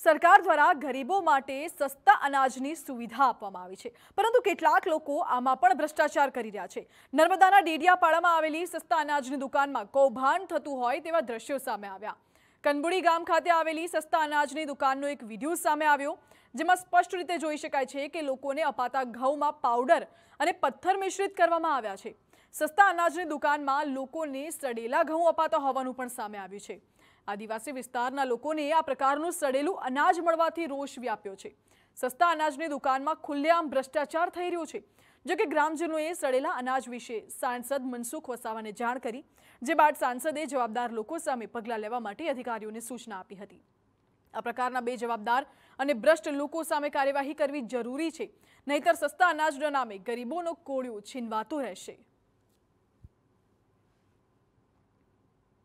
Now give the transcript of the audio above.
સરકાર દ્વારા ગરીબો માટે સસ્તા અનાજની સુવિધા આપવામાં આવી છે પરંતુ કેટલાક લોકો આમાં પણ ભ્રષ્ટાચાર કરી રહ્યા છે નર્મદાના ડેડિયાપાડામાં આવેલી સસ્તા અનાજની દુકાનમાં કૌભાંડ થતું હોય તેવા દ્રશ્યો સામે આવ્યા કનબુડી ગામ ખાતે આવેલી સસ્તા અનાજની દુકાનનો એક વિડીયો સામે આવ્યો જેમાં સ્પષ્ટ રીતે જોઈ શકાય છે કે લોકોને અપાતા ઘઉંમાં પાવડર અને પથ્થર મિશ્રિત કરવામાં આવ્યા છે સસ્તા અનાજની દુકાનમાં લોકોને સડેલા ઘઉં અપાતા હોવાનું પણ સામે આવ્યું છે આદિવાસી વિસ્તારના લોકોને આ પ્રકારનું સડેલું અનાજ મળવાથી રોષ વ્યાપ્યો છે સસ્તા અનાજની દુકાનમાં ખુલ્લેઆમ ભ્રષ્ટાચાર થઈ રહ્યો છે જો કે ગ્રામજનોએ સડેલા અનાજ વિશે સાંસદ મનસુખ વસાવાને જાણ કરી જે બાદ સાંસદે જવાબદાર લોકો સામે પગલાં લેવા માટે અધિકારીઓને સૂચના આપી હતી આ પ્રકારના બે જવાબદાર અને ભ્રષ્ટ લોકો સામે કાર્યવાહી કરવી જરૂરી છે નહીતર સસ્તા અનાજના નામે ગરીબોનો કોળિયો છીનવાતો રહેશે